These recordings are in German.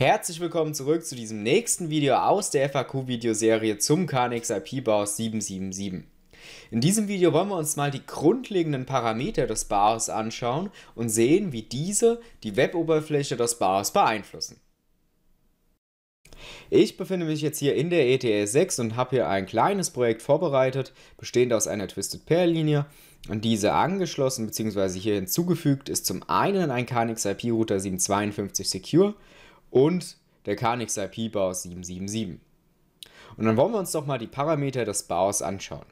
Herzlich willkommen zurück zu diesem nächsten Video aus der FAQ-Videoserie zum Carnix IP-BIOS 777. In diesem Video wollen wir uns mal die grundlegenden Parameter des BIOS anschauen und sehen, wie diese die Web-Oberfläche des BIOS beeinflussen. Ich befinde mich jetzt hier in der ETS 6 und habe hier ein kleines Projekt vorbereitet, bestehend aus einer Twisted Pair Linie. Und diese angeschlossen bzw. hier hinzugefügt ist zum einen ein Carnix IP Router 752 Secure und der Kanix IP BIOS 777. Und dann wollen wir uns doch mal die Parameter des BIOS anschauen.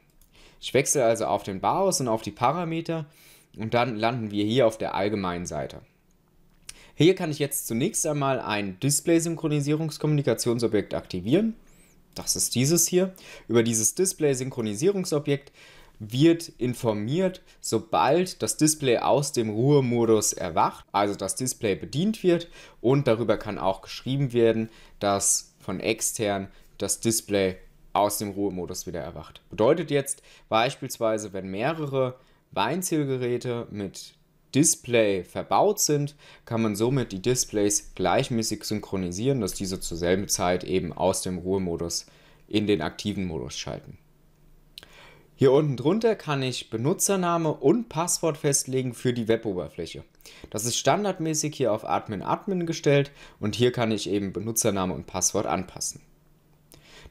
Ich wechsle also auf den BIOS und auf die Parameter und dann landen wir hier auf der allgemeinen Seite. Hier kann ich jetzt zunächst einmal ein Display-Synchronisierungskommunikationsobjekt aktivieren. Das ist dieses hier. Über dieses Display-Synchronisierungsobjekt wird informiert, sobald das Display aus dem Ruhemodus erwacht, also das Display bedient wird und darüber kann auch geschrieben werden, dass von extern das Display aus dem Ruhemodus wieder erwacht. Bedeutet jetzt beispielsweise, wenn mehrere Weinzielgeräte mit Display verbaut sind, kann man somit die Displays gleichmäßig synchronisieren, dass diese zur selben Zeit eben aus dem Ruhemodus in den aktiven Modus schalten. Hier unten drunter kann ich Benutzername und Passwort festlegen für die Weboberfläche. Das ist standardmäßig hier auf Admin Admin gestellt und hier kann ich eben Benutzername und Passwort anpassen.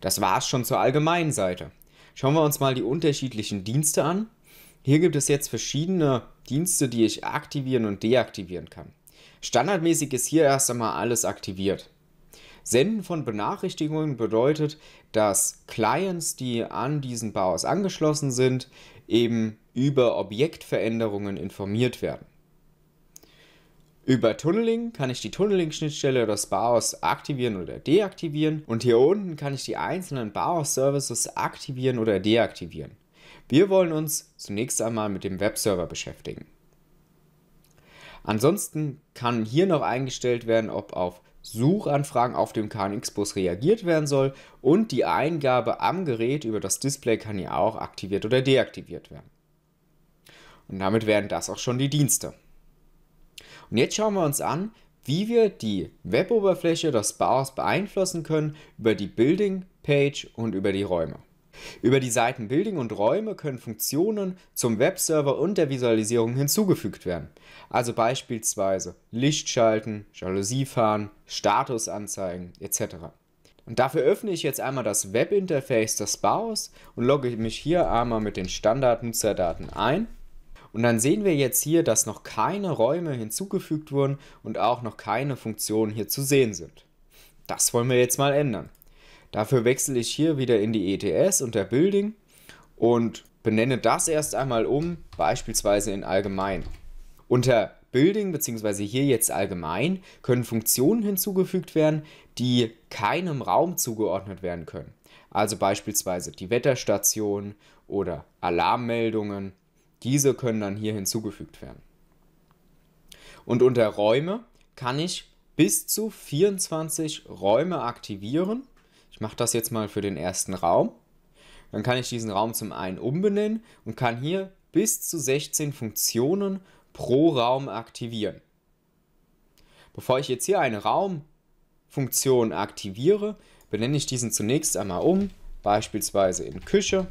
Das war's schon zur allgemeinen Seite. Schauen wir uns mal die unterschiedlichen Dienste an. Hier gibt es jetzt verschiedene Dienste, die ich aktivieren und deaktivieren kann. Standardmäßig ist hier erst einmal alles aktiviert. Senden von Benachrichtigungen bedeutet, dass Clients, die an diesen BAOS angeschlossen sind, eben über Objektveränderungen informiert werden. Über Tunneling kann ich die Tunneling-Schnittstelle des BAOS aktivieren oder deaktivieren und hier unten kann ich die einzelnen baos services aktivieren oder deaktivieren. Wir wollen uns zunächst einmal mit dem Webserver beschäftigen. Ansonsten kann hier noch eingestellt werden, ob auf Suchanfragen auf dem KNX-Bus reagiert werden soll und die Eingabe am Gerät über das Display kann ja auch aktiviert oder deaktiviert werden. Und damit wären das auch schon die Dienste. Und jetzt schauen wir uns an, wie wir die Weboberfläche, das BAUS beeinflussen können über die Building Page und über die Räume. Über die Seiten Building und Räume können Funktionen zum Webserver und der Visualisierung hinzugefügt werden. Also beispielsweise Licht schalten, Jalousie fahren, Status anzeigen etc. Und dafür öffne ich jetzt einmal das Webinterface des Baus und logge mich hier einmal mit den Standardnutzerdaten ein. Und dann sehen wir jetzt hier, dass noch keine Räume hinzugefügt wurden und auch noch keine Funktionen hier zu sehen sind. Das wollen wir jetzt mal ändern. Dafür wechsle ich hier wieder in die ETS unter Building und benenne das erst einmal um, beispielsweise in Allgemein. Unter Building bzw. hier jetzt allgemein können Funktionen hinzugefügt werden, die keinem Raum zugeordnet werden können. Also beispielsweise die Wetterstation oder Alarmmeldungen. Diese können dann hier hinzugefügt werden. Und unter Räume kann ich bis zu 24 Räume aktivieren ich mache das jetzt mal für den ersten Raum. Dann kann ich diesen Raum zum einen umbenennen und kann hier bis zu 16 Funktionen pro Raum aktivieren. Bevor ich jetzt hier eine Raumfunktion aktiviere, benenne ich diesen zunächst einmal um, beispielsweise in Küche.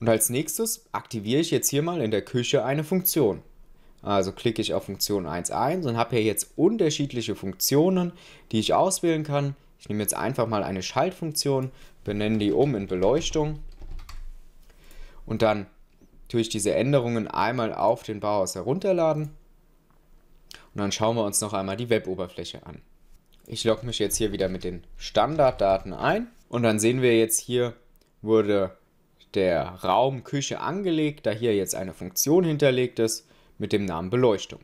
Und als nächstes aktiviere ich jetzt hier mal in der Küche eine Funktion. Also klicke ich auf Funktion 1.1 und habe hier jetzt unterschiedliche Funktionen, die ich auswählen kann. Ich nehme jetzt einfach mal eine Schaltfunktion, benenne die um in Beleuchtung und dann tue ich diese Änderungen einmal auf den Bauhaus herunterladen und dann schauen wir uns noch einmal die Weboberfläche an. Ich logge mich jetzt hier wieder mit den Standarddaten ein und dann sehen wir jetzt hier wurde der Raum Küche angelegt, da hier jetzt eine Funktion hinterlegt ist mit dem Namen Beleuchtung.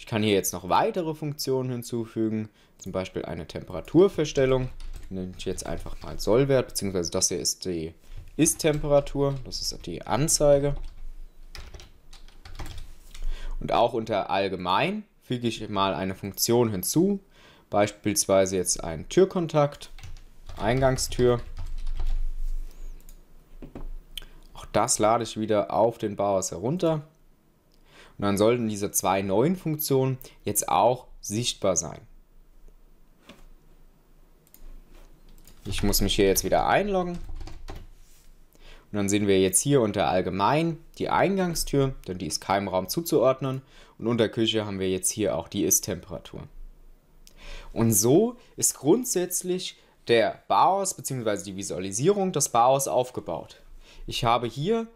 Ich kann hier jetzt noch weitere Funktionen hinzufügen, zum Beispiel eine Temperaturverstellung. Nenne ich jetzt einfach mal Sollwert, beziehungsweise das hier ist die Ist-Temperatur, das ist die Anzeige. Und auch unter Allgemein füge ich mal eine Funktion hinzu, beispielsweise jetzt einen Türkontakt, Eingangstür. Auch das lade ich wieder auf den Bauhaus herunter. Und dann sollten diese zwei neuen Funktionen jetzt auch sichtbar sein. Ich muss mich hier jetzt wieder einloggen. Und dann sehen wir jetzt hier unter Allgemein die Eingangstür, denn die ist keinem Raum zuzuordnen. Und unter Küche haben wir jetzt hier auch die Ist-Temperatur. Und so ist grundsätzlich der BIOS bzw. die Visualisierung des BIOS aufgebaut. Ich habe hier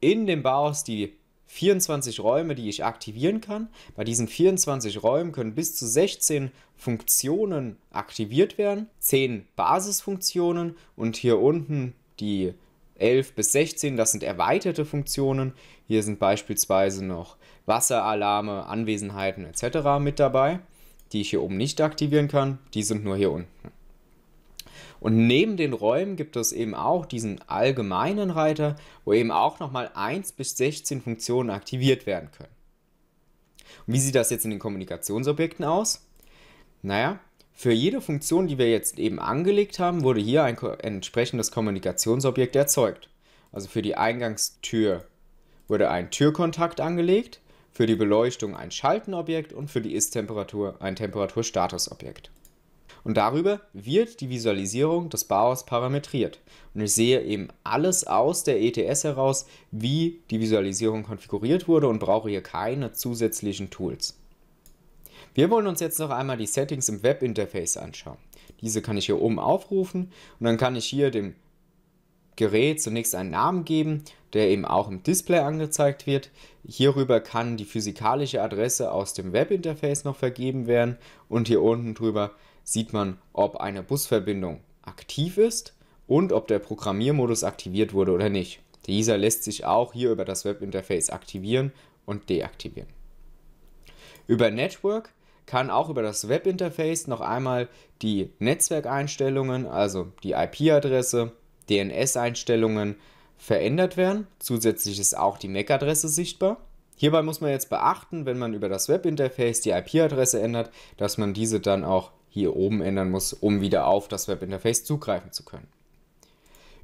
in dem BIOS die 24 Räume, die ich aktivieren kann. Bei diesen 24 Räumen können bis zu 16 Funktionen aktiviert werden, 10 Basisfunktionen und hier unten die 11 bis 16, das sind erweiterte Funktionen. Hier sind beispielsweise noch Wasseralarme, Anwesenheiten etc. mit dabei, die ich hier oben nicht aktivieren kann. Die sind nur hier unten. Und neben den Räumen gibt es eben auch diesen allgemeinen Reiter, wo eben auch nochmal 1 bis 16 Funktionen aktiviert werden können. Und wie sieht das jetzt in den Kommunikationsobjekten aus? Naja, für jede Funktion, die wir jetzt eben angelegt haben, wurde hier ein entsprechendes Kommunikationsobjekt erzeugt. Also für die Eingangstür wurde ein Türkontakt angelegt, für die Beleuchtung ein Schaltenobjekt und für die Ist-Temperatur ein Temperaturstatusobjekt. Und darüber wird die Visualisierung des Bauers parametriert. Und ich sehe eben alles aus der ETS heraus, wie die Visualisierung konfiguriert wurde und brauche hier keine zusätzlichen Tools. Wir wollen uns jetzt noch einmal die Settings im Webinterface anschauen. Diese kann ich hier oben aufrufen und dann kann ich hier dem Gerät zunächst einen Namen geben, der eben auch im Display angezeigt wird. Hierüber kann die physikalische Adresse aus dem Webinterface noch vergeben werden und hier unten drüber sieht man, ob eine Busverbindung aktiv ist und ob der Programmiermodus aktiviert wurde oder nicht. Dieser lässt sich auch hier über das Webinterface aktivieren und deaktivieren. Über Network kann auch über das Webinterface noch einmal die Netzwerkeinstellungen, also die IP-Adresse, DNS-Einstellungen verändert werden. Zusätzlich ist auch die MAC-Adresse e sichtbar. Hierbei muss man jetzt beachten, wenn man über das Webinterface die IP-Adresse ändert, dass man diese dann auch hier oben ändern muss, um wieder auf das Webinterface zugreifen zu können.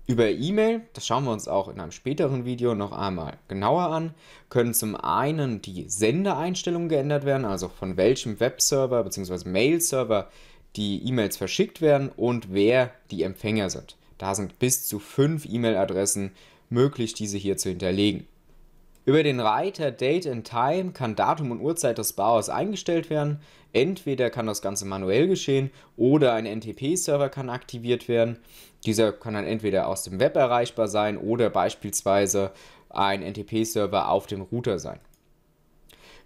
Über E-Mail, das schauen wir uns auch in einem späteren Video noch einmal genauer an, können zum einen die Sendeeinstellungen geändert werden, also von welchem Webserver bzw. Mail-Server die E-Mails verschickt werden und wer die Empfänger sind. Da sind bis zu fünf E-Mail-Adressen möglich, diese hier zu hinterlegen. Über den Reiter Date and Time kann Datum und Uhrzeit des Bauers eingestellt werden. Entweder kann das Ganze manuell geschehen oder ein NTP-Server kann aktiviert werden. Dieser kann dann entweder aus dem Web erreichbar sein oder beispielsweise ein NTP-Server auf dem Router sein.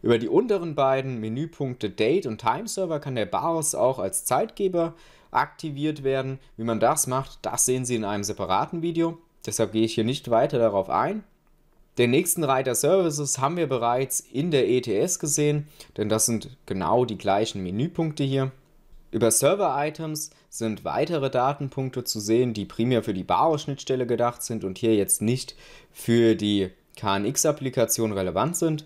Über die unteren beiden Menüpunkte Date und Time Server kann der BIOS auch als Zeitgeber aktiviert werden. Wie man das macht, das sehen Sie in einem separaten Video. Deshalb gehe ich hier nicht weiter darauf ein. Den nächsten Reiter Services haben wir bereits in der ETS gesehen, denn das sind genau die gleichen Menüpunkte hier. Über Server-Items sind weitere Datenpunkte zu sehen, die primär für die BAO-Schnittstelle gedacht sind und hier jetzt nicht für die KNX-Applikation relevant sind.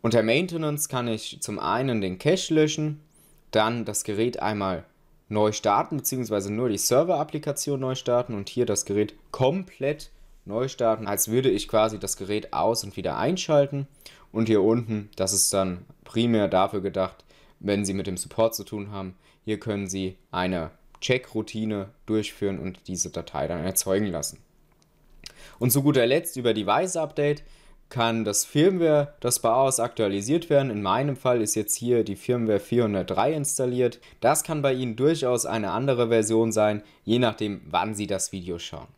Unter Maintenance kann ich zum einen den Cache löschen, dann das Gerät einmal neu starten, beziehungsweise nur die Server-Applikation neu starten und hier das Gerät komplett neu neu starten, als würde ich quasi das Gerät aus und wieder einschalten. Und hier unten, das ist dann primär dafür gedacht, wenn Sie mit dem Support zu tun haben, hier können Sie eine Check-Routine durchführen und diese Datei dann erzeugen lassen. Und zu guter Letzt über Device Update kann das Firmware, das BIOS aktualisiert werden. In meinem Fall ist jetzt hier die Firmware 403 installiert. Das kann bei Ihnen durchaus eine andere Version sein, je nachdem, wann Sie das Video schauen.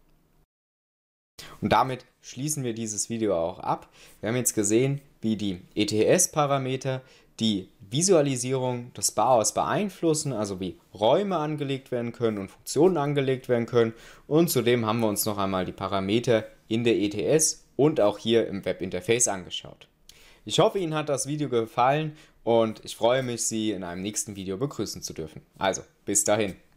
Und damit schließen wir dieses Video auch ab. Wir haben jetzt gesehen, wie die ETS-Parameter die Visualisierung des Bauers beeinflussen, also wie Räume angelegt werden können und Funktionen angelegt werden können. Und zudem haben wir uns noch einmal die Parameter in der ETS und auch hier im Webinterface angeschaut. Ich hoffe, Ihnen hat das Video gefallen und ich freue mich, Sie in einem nächsten Video begrüßen zu dürfen. Also, bis dahin.